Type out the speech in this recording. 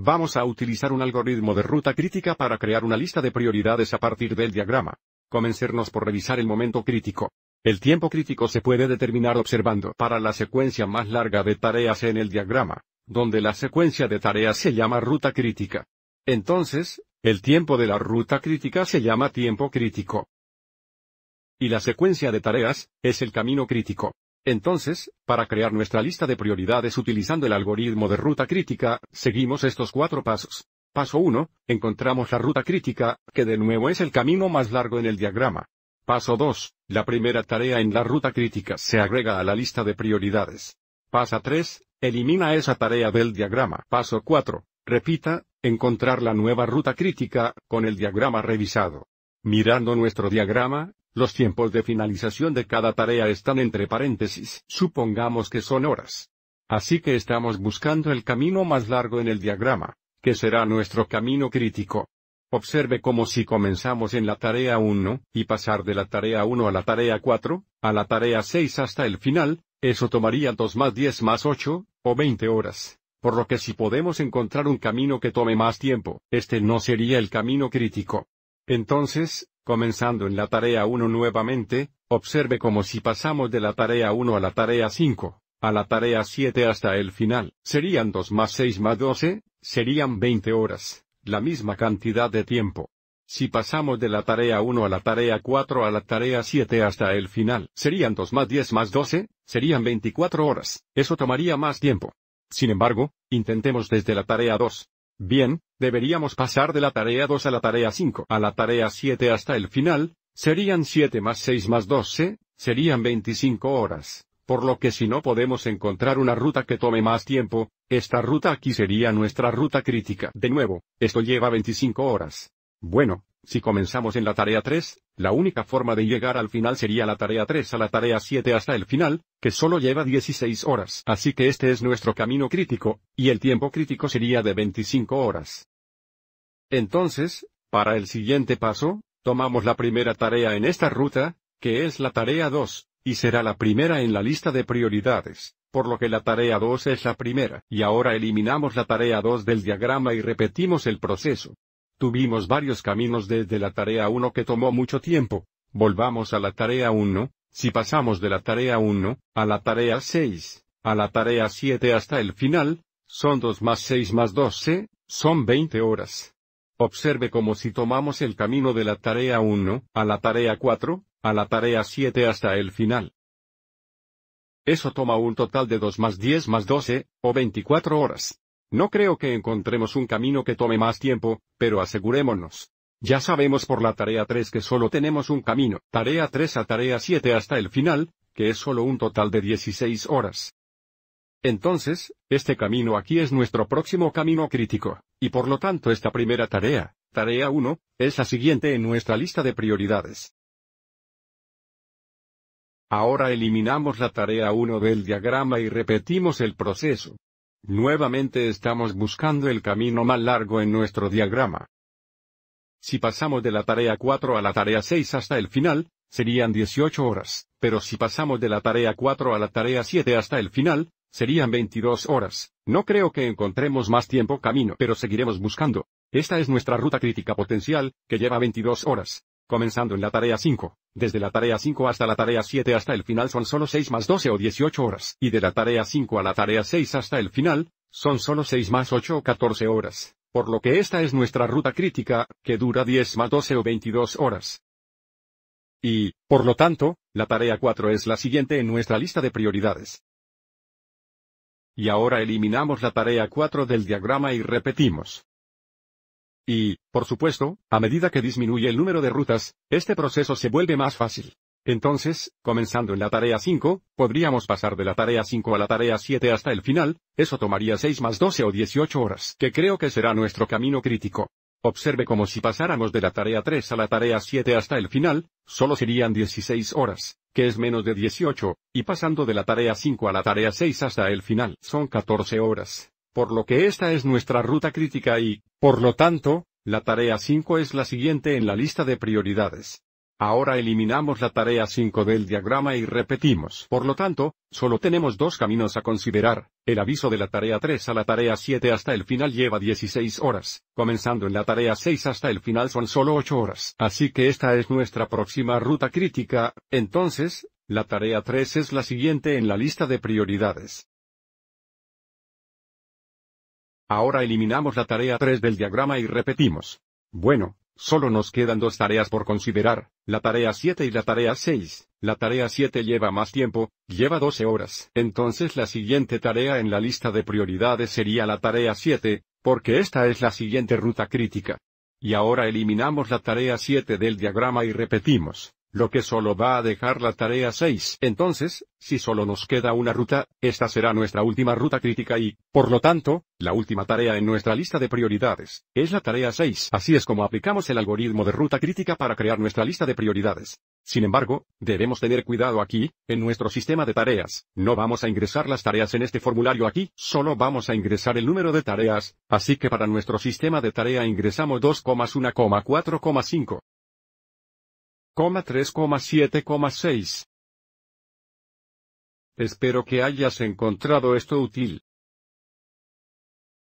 Vamos a utilizar un algoritmo de ruta crítica para crear una lista de prioridades a partir del diagrama. Comencernos por revisar el momento crítico. El tiempo crítico se puede determinar observando para la secuencia más larga de tareas en el diagrama, donde la secuencia de tareas se llama ruta crítica. Entonces, el tiempo de la ruta crítica se llama tiempo crítico. Y la secuencia de tareas, es el camino crítico. Entonces, para crear nuestra lista de prioridades utilizando el algoritmo de ruta crítica, seguimos estos cuatro pasos. Paso 1, encontramos la ruta crítica, que de nuevo es el camino más largo en el diagrama. Paso 2, la primera tarea en la ruta crítica se agrega a la lista de prioridades. Paso 3, elimina esa tarea del diagrama. Paso 4, repita, encontrar la nueva ruta crítica, con el diagrama revisado. Mirando nuestro diagrama, los tiempos de finalización de cada tarea están entre paréntesis, supongamos que son horas. Así que estamos buscando el camino más largo en el diagrama, que será nuestro camino crítico. Observe como si comenzamos en la tarea 1, y pasar de la tarea 1 a la tarea 4, a la tarea 6 hasta el final, eso tomaría 2 más 10 más 8, o 20 horas. Por lo que si podemos encontrar un camino que tome más tiempo, este no sería el camino crítico. Entonces, Comenzando en la tarea 1 nuevamente, observe como si pasamos de la tarea 1 a la tarea 5, a la tarea 7 hasta el final, serían 2 más 6 más 12, serían 20 horas, la misma cantidad de tiempo. Si pasamos de la tarea 1 a la tarea 4 a la tarea 7 hasta el final, serían 2 más 10 más 12, serían 24 horas, eso tomaría más tiempo. Sin embargo, intentemos desde la tarea 2, Bien, deberíamos pasar de la tarea 2 a la tarea 5 a la tarea 7 hasta el final, serían 7 más 6 más 12, eh, serían 25 horas, por lo que si no podemos encontrar una ruta que tome más tiempo, esta ruta aquí sería nuestra ruta crítica. De nuevo, esto lleva 25 horas. Bueno, si comenzamos en la tarea 3, la única forma de llegar al final sería la tarea 3 a la tarea 7 hasta el final, que solo lleva 16 horas. Así que este es nuestro camino crítico, y el tiempo crítico sería de 25 horas. Entonces, para el siguiente paso, tomamos la primera tarea en esta ruta, que es la tarea 2, y será la primera en la lista de prioridades, por lo que la tarea 2 es la primera. Y ahora eliminamos la tarea 2 del diagrama y repetimos el proceso. Tuvimos varios caminos desde la tarea 1 que tomó mucho tiempo. Volvamos a la tarea 1, si pasamos de la tarea 1, a la tarea 6, a la tarea 7 hasta el final, son 2 más 6 más 12, ¿eh? son 20 horas. Observe como si tomamos el camino de la tarea 1, a la tarea 4, a la tarea 7 hasta el final. Eso toma un total de 2 más 10 más 12, o 24 horas. No creo que encontremos un camino que tome más tiempo, pero asegurémonos. Ya sabemos por la tarea 3 que solo tenemos un camino, tarea 3 a tarea 7 hasta el final, que es solo un total de 16 horas. Entonces, este camino aquí es nuestro próximo camino crítico, y por lo tanto esta primera tarea, tarea 1, es la siguiente en nuestra lista de prioridades. Ahora eliminamos la tarea 1 del diagrama y repetimos el proceso. Nuevamente estamos buscando el camino más largo en nuestro diagrama. Si pasamos de la tarea 4 a la tarea 6 hasta el final, serían 18 horas, pero si pasamos de la tarea 4 a la tarea 7 hasta el final, serían 22 horas. No creo que encontremos más tiempo camino, pero seguiremos buscando. Esta es nuestra ruta crítica potencial, que lleva 22 horas. Comenzando en la tarea 5, desde la tarea 5 hasta la tarea 7 hasta el final son solo 6 más 12 o 18 horas, y de la tarea 5 a la tarea 6 hasta el final, son solo 6 más 8 o 14 horas, por lo que esta es nuestra ruta crítica, que dura 10 más 12 o 22 horas. Y, por lo tanto, la tarea 4 es la siguiente en nuestra lista de prioridades. Y ahora eliminamos la tarea 4 del diagrama y repetimos. Y, por supuesto, a medida que disminuye el número de rutas, este proceso se vuelve más fácil. Entonces, comenzando en la tarea 5, podríamos pasar de la tarea 5 a la tarea 7 hasta el final, eso tomaría 6 más 12 o 18 horas, que creo que será nuestro camino crítico. Observe como si pasáramos de la tarea 3 a la tarea 7 hasta el final, solo serían 16 horas, que es menos de 18, y pasando de la tarea 5 a la tarea 6 hasta el final son 14 horas por lo que esta es nuestra ruta crítica y, por lo tanto, la tarea 5 es la siguiente en la lista de prioridades. Ahora eliminamos la tarea 5 del diagrama y repetimos. Por lo tanto, solo tenemos dos caminos a considerar. El aviso de la tarea 3 a la tarea 7 hasta el final lleva 16 horas, comenzando en la tarea 6 hasta el final son solo 8 horas. Así que esta es nuestra próxima ruta crítica, entonces, la tarea 3 es la siguiente en la lista de prioridades. Ahora eliminamos la tarea 3 del diagrama y repetimos. Bueno, solo nos quedan dos tareas por considerar, la tarea 7 y la tarea 6. La tarea 7 lleva más tiempo, lleva 12 horas. Entonces la siguiente tarea en la lista de prioridades sería la tarea 7, porque esta es la siguiente ruta crítica. Y ahora eliminamos la tarea 7 del diagrama y repetimos lo que solo va a dejar la tarea 6. Entonces, si solo nos queda una ruta, esta será nuestra última ruta crítica y, por lo tanto, la última tarea en nuestra lista de prioridades, es la tarea 6. Así es como aplicamos el algoritmo de ruta crítica para crear nuestra lista de prioridades. Sin embargo, debemos tener cuidado aquí, en nuestro sistema de tareas, no vamos a ingresar las tareas en este formulario aquí, solo vamos a ingresar el número de tareas, así que para nuestro sistema de tarea ingresamos 2,1,4,5. 3,7,6. Espero que hayas encontrado esto útil.